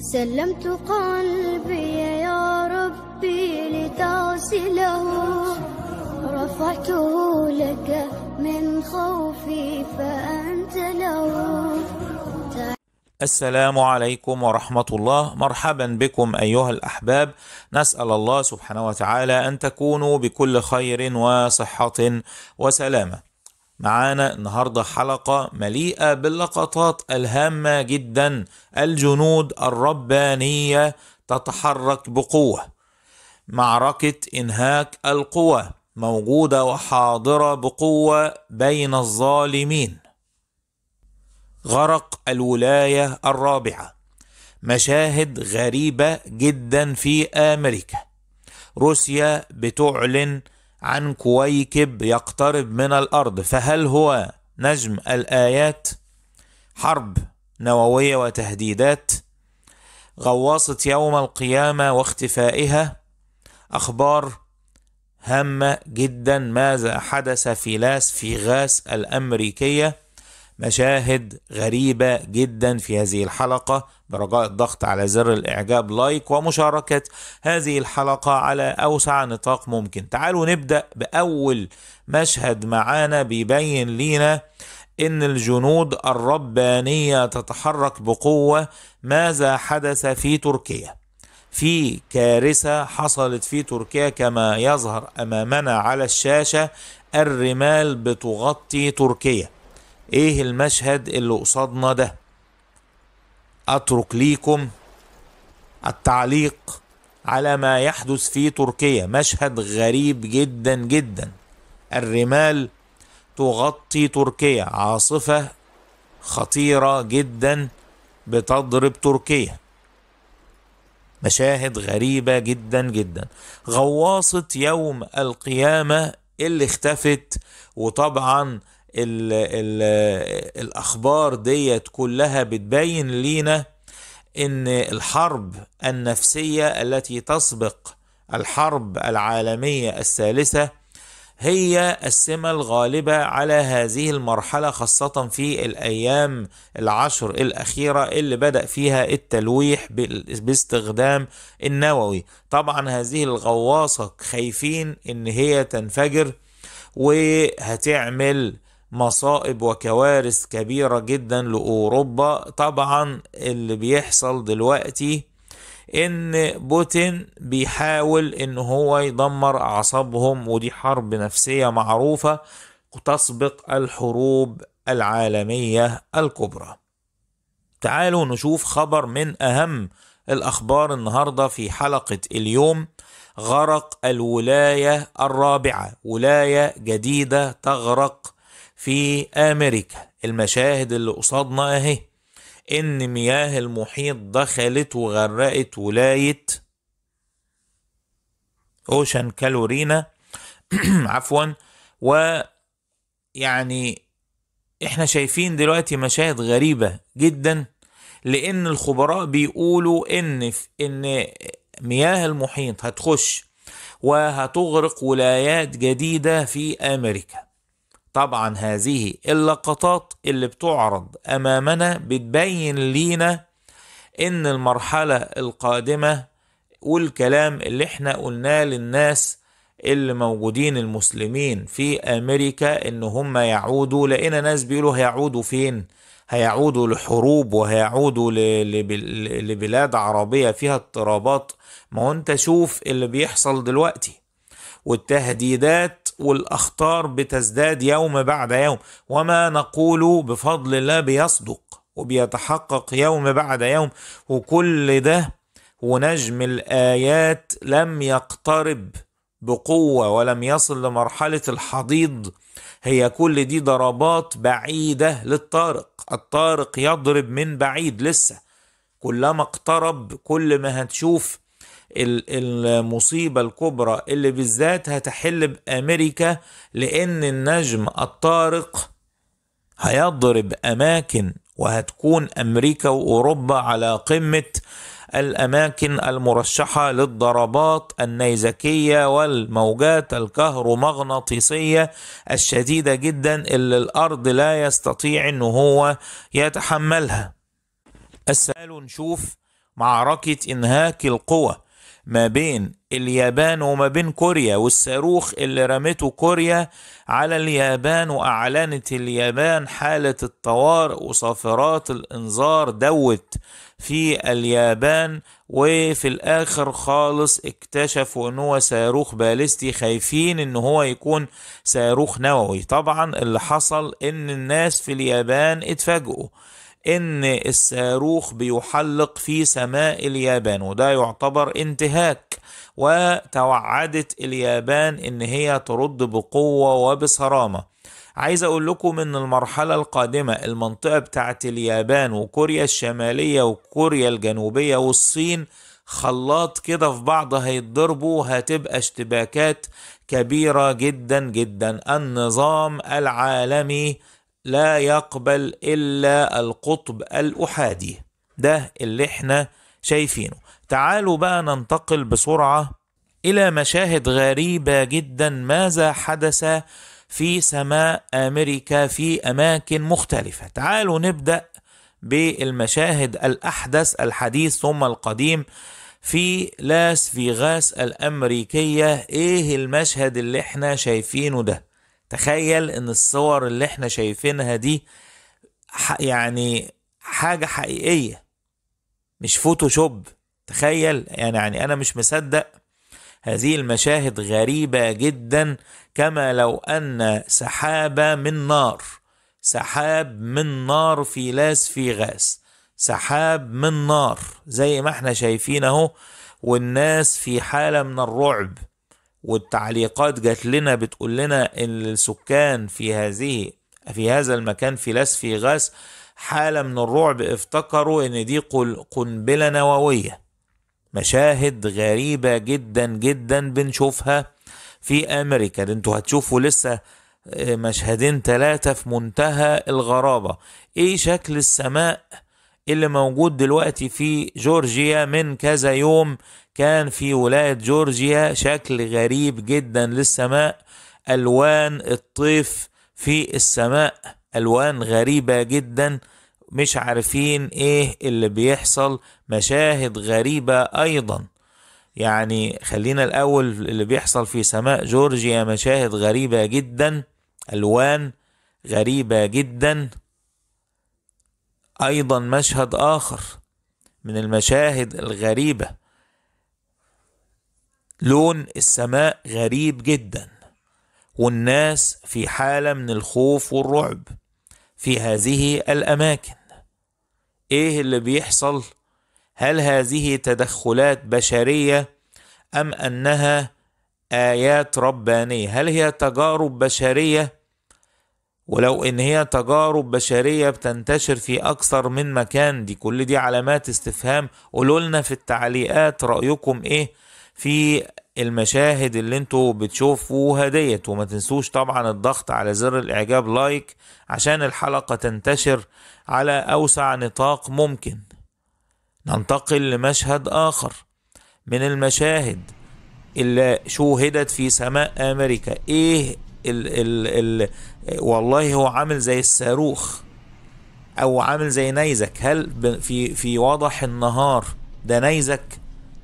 سلمت قلبي يا ربي لتغسله رفعته لك من خوفي فأنت له السلام عليكم ورحمة الله مرحبا بكم أيها الأحباب نسأل الله سبحانه وتعالى أن تكونوا بكل خير وصحة وسلامة معانا النهارده حلقه مليئه باللقطات الهامه جدا الجنود الربانيه تتحرك بقوه معركه انهاك القوى موجوده وحاضره بقوه بين الظالمين غرق الولايه الرابعه مشاهد غريبه جدا في امريكا روسيا بتعلن عن كويكب يقترب من الأرض فهل هو نجم الآيات حرب نووية وتهديدات غواصة يوم القيامة واختفائها أخبار هامة جدا ماذا حدث في لاس في غاس الأمريكية مشاهد غريبة جدا في هذه الحلقة برجاء الضغط على زر الإعجاب لايك ومشاركة هذه الحلقة على أوسع نطاق ممكن تعالوا نبدأ بأول مشهد معانا بيبين لينا إن الجنود الربانية تتحرك بقوة ماذا حدث في تركيا في كارثة حصلت في تركيا كما يظهر أمامنا على الشاشة الرمال بتغطي تركيا ايه المشهد اللي قصادنا ده اترك ليكم التعليق على ما يحدث في تركيا مشهد غريب جدا جدا الرمال تغطي تركيا عاصفه خطيره جدا بتضرب تركيا مشاهد غريبه جدا جدا غواصه يوم القيامه اللي اختفت وطبعا ال ال الاخبار ديت كلها بتبين لينا ان الحرب النفسيه التي تسبق الحرب العالميه الثالثه هي السمه الغالبه على هذه المرحله خاصه في الايام العشر الاخيره اللي بدا فيها التلويح باستخدام النووي طبعا هذه الغواصه خايفين ان هي تنفجر وهتعمل مصائب وكوارث كبيرة جدا لأوروبا طبعا اللي بيحصل دلوقتي ان بوتين بيحاول ان هو يدمر اعصابهم ودي حرب نفسية معروفة تسبق الحروب العالمية الكبرى تعالوا نشوف خبر من اهم الاخبار النهاردة في حلقة اليوم غرق الولاية الرابعة ولاية جديدة تغرق في أمريكا المشاهد اللي قصادنا أهي إن مياه المحيط دخلت وغرقت ولاية اوشن كالورينا عفوا ويعني احنا شايفين دلوقتي مشاهد غريبة جدا لأن الخبراء بيقولوا إن إن مياه المحيط هتخش وهتغرق ولايات جديدة في أمريكا طبعا هذه اللقطات اللي بتعرض امامنا بتبين لينا ان المرحله القادمه والكلام اللي احنا قلناه للناس اللي موجودين المسلمين في امريكا ان هم يعودوا لقينا ناس بيقولوا هيعودوا فين هيعودوا لحروب وهيعودوا لبلاد عربيه فيها اضطرابات ما هو انت شوف اللي بيحصل دلوقتي والتهديدات والاخطار بتزداد يوم بعد يوم وما نقول بفضل الله بيصدق وبيتحقق يوم بعد يوم وكل ده ونجم الايات لم يقترب بقوه ولم يصل لمرحله الحضيض هي كل دي ضربات بعيده للطارق الطارق يضرب من بعيد لسه كلما اقترب كل ما هتشوف المصيبة الكبرى اللي بالذات هتحل بأمريكا لأن النجم الطارق هيضرب أماكن وهتكون أمريكا وأوروبا على قمة الأماكن المرشحة للضربات النيزكية والموجات الكهرومغناطيسية الشديدة جدا اللي الأرض لا يستطيع أن هو يتحملها السؤال نشوف معركة إنهاك القوى ما بين اليابان وما بين كوريا والصاروخ اللي رمته كوريا على اليابان وأعلنت اليابان حالة الطوارئ وصافرات الإنذار دوت في اليابان وفي الآخر خالص اكتشفوا إن هو صاروخ باليستي خايفين إن هو يكون صاروخ نووي طبعا اللي حصل إن الناس في اليابان اتفاجئوا ان الصاروخ بيحلق في سماء اليابان وده يعتبر انتهاك وتوعدت اليابان ان هي ترد بقوه وبصرامه عايز اقول لكم ان المرحله القادمه المنطقه بتاعت اليابان وكوريا الشماليه وكوريا الجنوبيه والصين خلاط كده في بعض هيتضربوا هتبقى اشتباكات كبيره جدا جدا النظام العالمي لا يقبل إلا القطب الأحادي ده اللي احنا شايفينه تعالوا بقى ننتقل بسرعة إلى مشاهد غريبة جدا ماذا حدث في سماء أمريكا في أماكن مختلفة تعالوا نبدأ بالمشاهد الأحدث الحديث ثم القديم في لاس فيغاس الأمريكية إيه المشهد اللي احنا شايفينه ده تخيل ان الصور اللي احنا شايفينها دي يعني حاجة حقيقية مش فوتوشوب تخيل يعني انا مش مصدق هذه المشاهد غريبة جدا كما لو أن سحابة من نار سحاب من نار في لاس في غاز سحاب من نار زي ما احنا شايفين اهو والناس في حالة من الرعب والتعليقات جات لنا بتقول لنا ان السكان في هذه في هذا المكان في في غاس حالة من الرعب افتكروا ان دي قنبلة نووية مشاهد غريبة جدا جدا بنشوفها في امريكا ده انتوا هتشوفوا لسه آه، مشهدين ثلاثة في منتهى الغرابة ايه شكل السماء اللي موجود دلوقتي في جورجيا من كذا يوم كان في ولاية جورجيا شكل غريب جدا للسماء ألوان الطيف في السماء ألوان غريبة جدا مش عارفين ايه اللي بيحصل مشاهد غريبة ايضا يعني خلينا الاول اللي بيحصل في سماء جورجيا مشاهد غريبة جدا الوان غريبة جدا ايضا مشهد اخر من المشاهد الغريبه لون السماء غريب جدا والناس في حاله من الخوف والرعب في هذه الاماكن ايه اللي بيحصل هل هذه تدخلات بشريه ام انها ايات ربانيه هل هي تجارب بشريه ولو ان هي تجارب بشريه بتنتشر في اكثر من مكان دي كل دي علامات استفهام قولولنا في التعليقات رايكم ايه في المشاهد اللي انتوا بتشوفوها ديت وما تنسوش طبعا الضغط على زر الاعجاب لايك عشان الحلقه تنتشر على اوسع نطاق ممكن ننتقل لمشهد اخر من المشاهد اللي شوهدت في سماء امريكا ايه ال ال ال والله هو عامل زي الصاروخ او عامل زي نيزك هل في في وضح النهار ده نيزك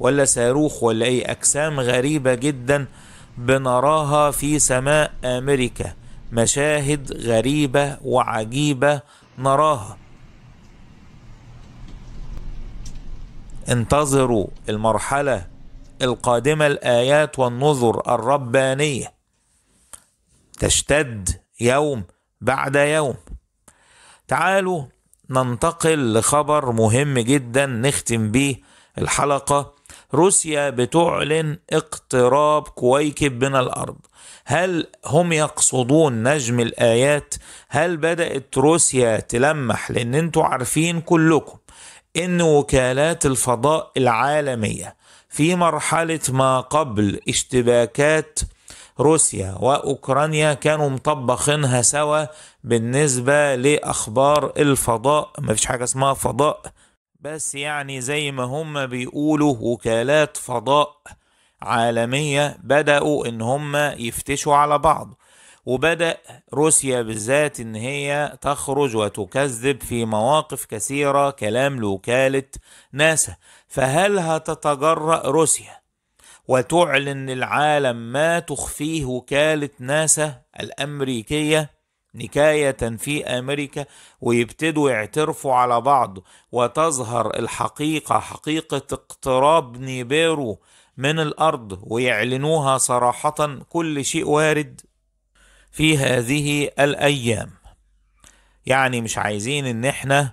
ولا صاروخ ولا ايه اجسام غريبه جدا بنراها في سماء امريكا مشاهد غريبه وعجيبه نراها انتظروا المرحله القادمه الايات والنظر الربانيه تشتد يوم بعد يوم تعالوا ننتقل لخبر مهم جدا نختم بيه الحلقة روسيا بتعلن اقتراب كويكب من الأرض هل هم يقصدون نجم الآيات هل بدأت روسيا تلمح لأن انتوا عارفين كلكم ان وكالات الفضاء العالمية في مرحلة ما قبل اشتباكات روسيا واوكرانيا كانوا مطبخينها سوا بالنسبه لاخبار الفضاء مفيش حاجه اسمها فضاء بس يعني زي ما هم بيقولوا وكالات فضاء عالميه بداوا ان هم يفتشوا على بعض وبدا روسيا بالذات ان هي تخرج وتكذب في مواقف كثيره كلام لوكاله ناسا فهل هتتجرأ روسيا وتعلن للعالم ما تخفيه وكالة ناسا الأمريكية نكاية في أمريكا ويبتدوا يعترفوا على بعض وتظهر الحقيقة حقيقة اقتراب نيبيرو من الأرض ويعلنوها صراحة كل شيء وارد في هذه الأيام يعني مش عايزين إن إحنا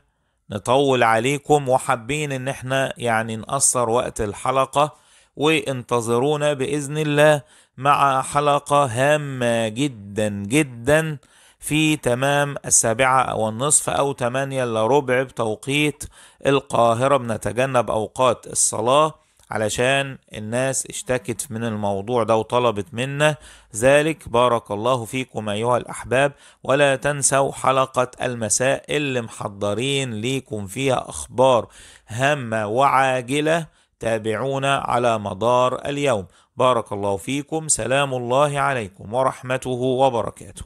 نطول عليكم وحابين إن إحنا يعني نقصر وقت الحلقة وانتظرونا باذن الله مع حلقه هامه جدا جدا في تمام السابعة والنصف أو تمانية إلا ربع بتوقيت القاهرة بنتجنب أوقات الصلاة علشان الناس اشتكت من الموضوع ده وطلبت منا ذلك بارك الله فيكم أيها الأحباب ولا تنسوا حلقة المساء اللي محضرين ليكم فيها أخبار هامة وعاجلة تابعونا على مدار اليوم بارك الله فيكم سلام الله عليكم ورحمته وبركاته